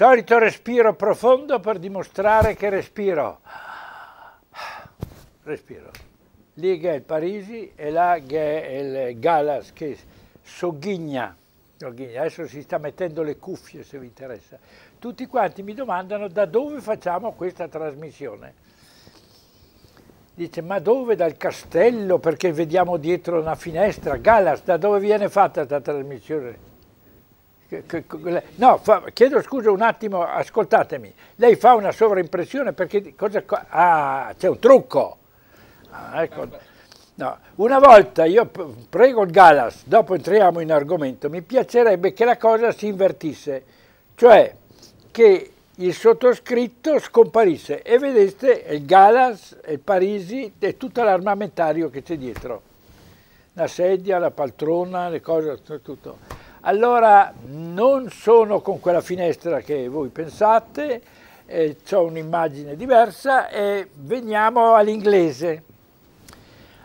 Solito respiro profondo per dimostrare che respiro. Respiro. Lì che è il Parisi e là che è il Galas che sogghigna. Adesso si sta mettendo le cuffie se vi interessa. Tutti quanti mi domandano da dove facciamo questa trasmissione. Dice, ma dove? Dal castello, perché vediamo dietro una finestra. Galas, da dove viene fatta questa trasmissione? No, fa, chiedo scusa un attimo, ascoltatemi. Lei fa una sovraimpressione perché... Cosa, ah, c'è un trucco. Ah, ecco. no. Una volta, io prego il Galas, dopo entriamo in argomento, mi piacerebbe che la cosa si invertisse. Cioè, che il sottoscritto scomparisse e vedeste il Galas, il Parisi e tutto l'armamentario che c'è dietro. La sedia, la paltrona, le cose, tutto. Allora non sono con quella finestra che voi pensate, eh, ho un'immagine diversa e veniamo all'inglese.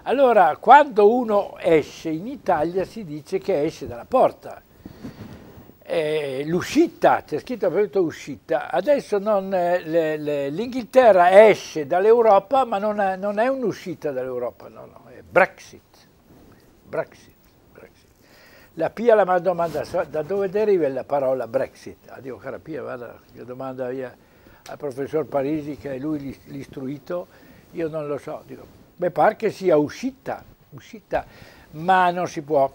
Allora, quando uno esce in Italia si dice che esce dalla porta. Eh, l'uscita, c'è scritto appunto uscita, adesso eh, l'Inghilterra esce dall'Europa ma non, ha, è un'uscita dall'Europa, no, no, è Brexit. Brexit. La Pia la domanda da dove deriva la parola Brexit? Ah, dico, cara Pia, vada, io domanda via al professor Parisi che è lui l'istruito, io non lo so. Dico, mi pare che sia uscita, uscita, ma non si può.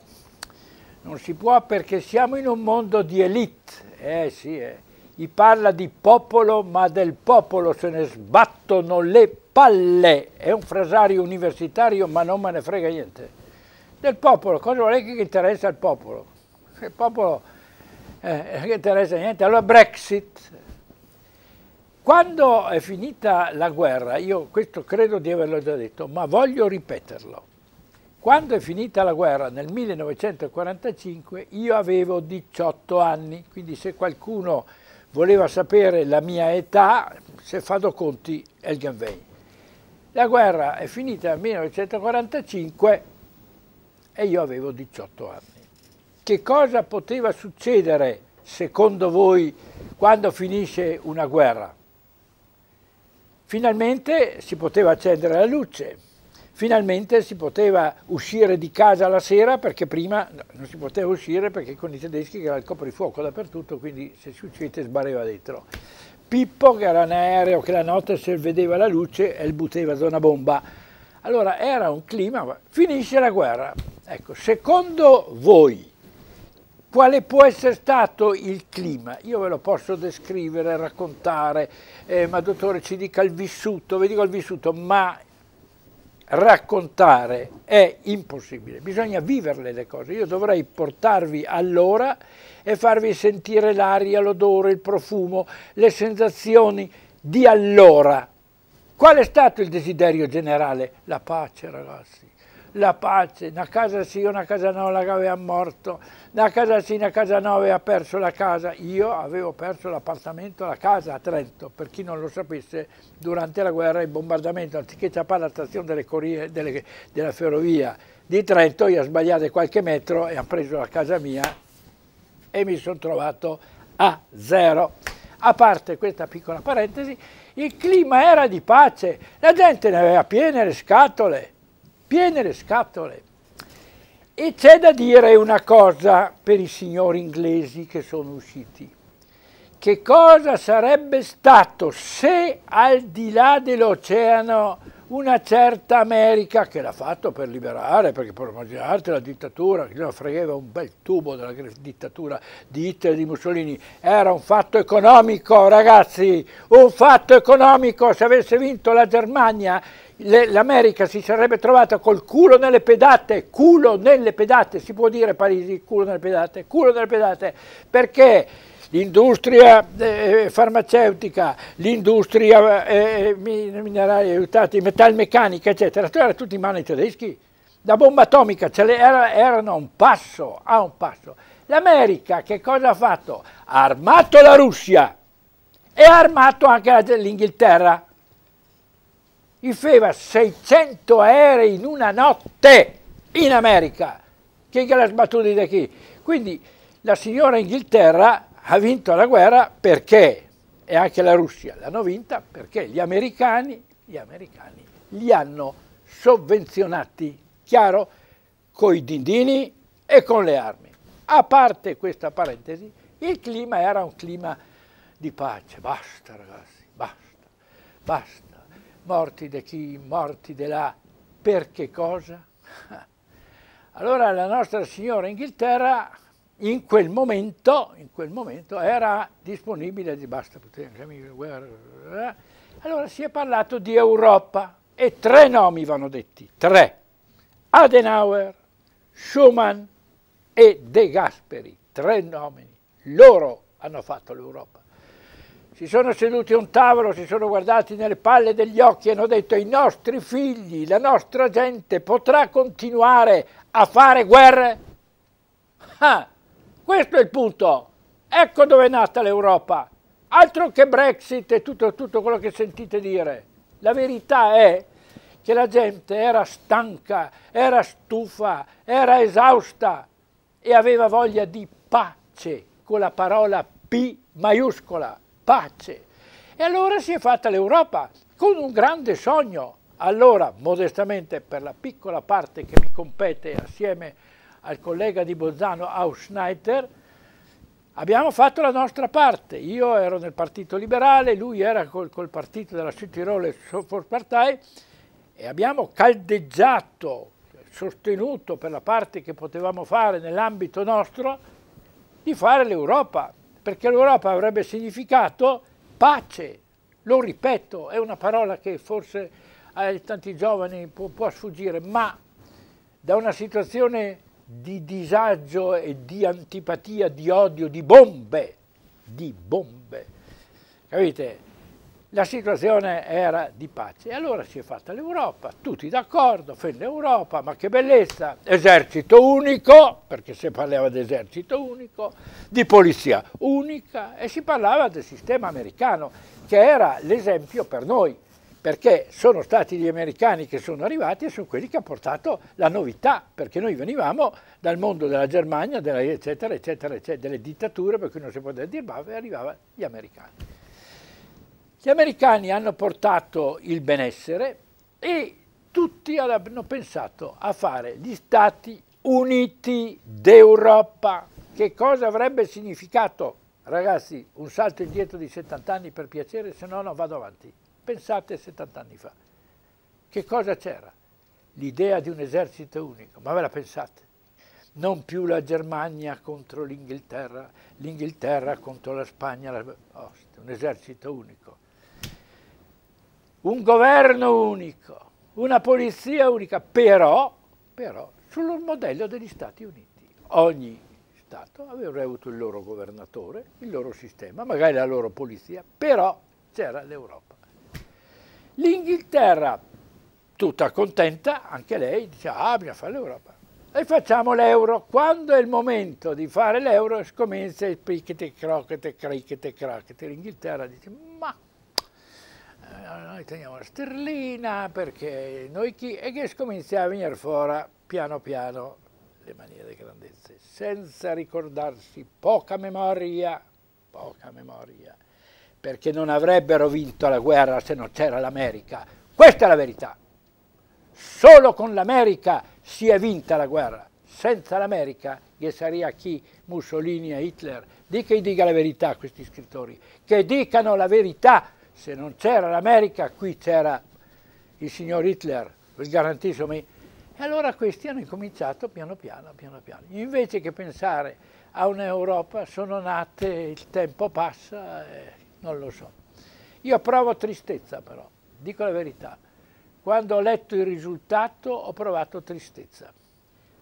Non si può perché siamo in un mondo di elite, eh sì, eh. I parla di popolo, ma del popolo se ne sbattono le palle. È un frasario universitario, ma non me ne frega niente del popolo, cosa vuole che interessa al popolo? Il popolo eh, che interessa niente. Allora Brexit. Quando è finita la guerra, io questo credo di averlo già detto, ma voglio ripeterlo. Quando è finita la guerra nel 1945 io avevo 18 anni, quindi se qualcuno voleva sapere la mia età, se fado conti, è il Ganvei. La guerra è finita nel 1945 e io avevo 18 anni. Che cosa poteva succedere, secondo voi, quando finisce una guerra? Finalmente si poteva accendere la luce, finalmente si poteva uscire di casa la sera perché prima non si poteva uscire perché con i tedeschi era il coprifuoco dappertutto, quindi se si uscite sbareva dentro. Pippo, che era un aereo che la notte se vedeva la luce e il butteva una bomba. Allora era un clima, finisce la guerra, Ecco, secondo voi, quale può essere stato il clima? Io ve lo posso descrivere, raccontare, eh, ma dottore ci dica il vissuto, vi dico il vissuto, ma raccontare è impossibile, bisogna viverle le cose. Io dovrei portarvi allora e farvi sentire l'aria, l'odore, il profumo, le sensazioni di allora. Qual è stato il desiderio generale? La pace, ragazzi la pace, una casa sì, una casa no, la gave l'aveva morto, una casa sì, una casa no, aveva perso la casa. Io avevo perso l'appartamento, la casa a Trento, per chi non lo sapesse, durante la guerra il bombardamento, anziché tappare la stazione delle corrie, delle, della ferrovia di Trento, io ho sbagliato qualche metro e hanno preso la casa mia e mi sono trovato a zero. A parte questa piccola parentesi, il clima era di pace, la gente ne aveva piene le scatole piene le scatole. E c'è da dire una cosa per i signori inglesi che sono usciti. Che cosa sarebbe stato se al di là dell'oceano una certa America che l'ha fatto per liberare, perché per immaginarti la dittatura, che non fregava un bel tubo della dittatura di Hitler e di Mussolini, era un fatto economico ragazzi, un fatto economico, se avesse vinto la Germania l'America si sarebbe trovata col culo nelle pedate, culo nelle pedate, si può dire Parigi, culo nelle pedate, culo nelle pedate, perché l'industria eh, farmaceutica, l'industria eh, mineraria, aiutati, metalmeccanica, eccetera, era tutto in mano ai tedeschi. La bomba atomica ce era, erano a un passo, a un passo. L'America che cosa ha fatto? Ha armato la Russia e ha armato anche l'Inghilterra. Gli Faceva 600 aerei in una notte in America. Chi che l'ha sbattuti da chi? Quindi la signora Inghilterra ha vinto la guerra perché, e anche la Russia l'hanno vinta perché gli americani, gli americani li hanno sovvenzionati, chiaro, coi dindini e con le armi. A parte questa parentesi, il clima era un clima di pace, basta ragazzi, basta, basta, morti di chi, morti di là, per che cosa? Allora la nostra signora Inghilterra in quel momento, in quel momento era disponibile di basta potere. Cioè, eh? Allora si è parlato di Europa e tre nomi vanno detti, tre. Adenauer, Schumann e De Gasperi, tre nomi. Loro hanno fatto l'Europa. Si sono seduti a un tavolo, si sono guardati nelle palle degli occhi e hanno detto i nostri figli, la nostra gente potrà continuare a fare guerre? Ah, questo è il punto. Ecco dove è nata l'Europa. Altro che Brexit e tutto, tutto quello che sentite dire. La verità è che la gente era stanca, era stufa, era esausta e aveva voglia di pace, con la parola P maiuscola, pace. E allora si è fatta l'Europa con un grande sogno. Allora, modestamente, per la piccola parte che mi compete assieme a al collega di Bolzano Auschneider, abbiamo fatto la nostra parte. Io ero nel Partito Liberale, lui era col, col partito della Südtiroler Partei e abbiamo caldeggiato, sostenuto per la parte che potevamo fare nell'ambito nostro, di fare l'Europa, perché l'Europa avrebbe significato pace. Lo ripeto, è una parola che forse ai tanti giovani può, può sfuggire, ma da una situazione di disagio e di antipatia, di odio, di bombe, di bombe. Capite? La situazione era di pace e allora si è fatta l'Europa, tutti d'accordo, fin l'Europa, ma che bellezza, esercito unico, perché si parlava di esercito unico, di polizia unica e si parlava del sistema americano che era l'esempio per noi, perché sono stati gli americani che sono arrivati e sono quelli che hanno portato la novità, perché noi venivamo dal mondo della Germania, della, eccetera, eccetera, eccetera, delle dittature, per cui non si poteva dire bava, e arrivavano gli americani. Gli americani hanno portato il benessere e tutti hanno pensato a fare gli Stati Uniti d'Europa. Che cosa avrebbe significato? Ragazzi, un salto indietro di 70 anni per piacere, se no non vado avanti. Pensate 70 anni fa. Che cosa c'era? L'idea di un esercito unico, ma ve la pensate? Non più la Germania contro l'Inghilterra, l'Inghilterra contro la Spagna, la... Oh, un esercito unico. Un governo unico, una polizia unica, però, però sul modello degli Stati Uniti. Ogni Stato avrebbe avuto il loro governatore, il loro sistema, magari la loro polizia, però c'era l'Europa. L'Inghilterra, tutta contenta, anche lei, dice ah bisogna fare l'Europa. E facciamo l'euro. Quando è il momento di fare l'euro scomincia il picchete, crocchete, crichete, crocchete. L'Inghilterra dice ma eh, noi teniamo la sterlina perché noi chi... E che scomincia a venire fuori piano piano le maniere grandezze, senza ricordarsi poca memoria, poca memoria perché non avrebbero vinto la guerra se non c'era l'America. Questa è la verità. Solo con l'America si è vinta la guerra. Senza l'America, che sarebbe chi, Mussolini e Hitler, dica e dica la verità a questi scrittori, che dicano la verità. Se non c'era l'America, qui c'era il signor Hitler, garantiscomi. E allora questi hanno incominciato piano piano, piano piano. Invece che pensare a un'Europa, sono nate, il tempo passa. E non lo so. Io provo tristezza però, dico la verità. Quando ho letto il risultato ho provato tristezza.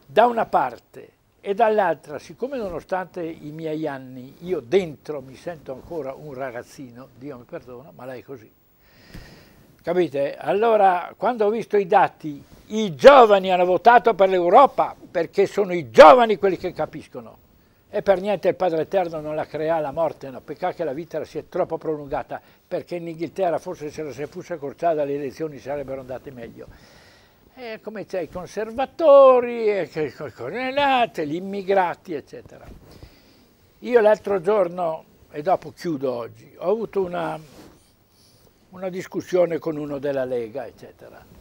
Da una parte e dall'altra, siccome nonostante i miei anni io dentro mi sento ancora un ragazzino, Dio mi perdona, ma lei è così. Capite? Allora, quando ho visto i dati, i giovani hanno votato per l'Europa perché sono i giovani quelli che capiscono. E per niente il Padre Eterno non la creò la morte, no? peccato che la vita si è troppo prolungata, perché in Inghilterra forse se la si fosse accorciata le elezioni sarebbero andate meglio. E come c'è i conservatori, e che, gli immigrati, eccetera. Io l'altro giorno, e dopo chiudo oggi, ho avuto una, una discussione con uno della Lega, eccetera.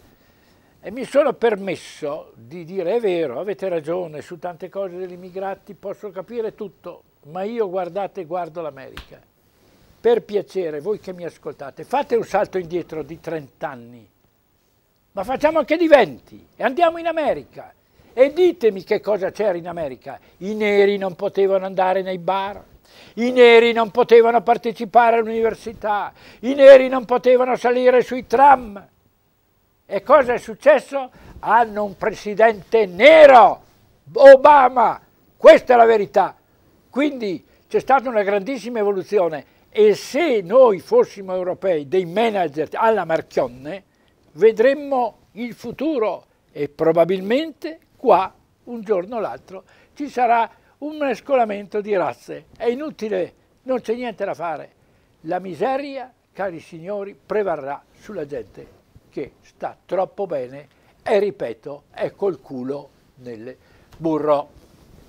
E mi sono permesso di dire, è vero, avete ragione, su tante cose degli immigrati posso capire tutto, ma io guardate, guardo l'America. Per piacere, voi che mi ascoltate, fate un salto indietro di 30 anni, ma facciamo anche di 20 e andiamo in America. E ditemi che cosa c'era in America. I neri non potevano andare nei bar, i neri non potevano partecipare all'università, i neri non potevano salire sui tram, e cosa è successo? Hanno un presidente nero, Obama, questa è la verità. Quindi c'è stata una grandissima evoluzione e se noi fossimo europei, dei manager alla Marchionne, vedremmo il futuro e probabilmente qua, un giorno o l'altro, ci sarà un mescolamento di razze. È inutile, non c'è niente da fare. La miseria, cari signori, prevarrà sulla gente perché sta troppo bene e, ripeto, è col culo nel burro.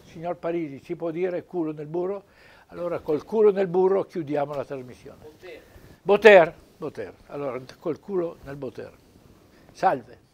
Signor Parisi, si può dire culo nel burro? Allora col culo nel burro chiudiamo la trasmissione. Boter. Boter. Boter. Allora col culo nel boter. Salve.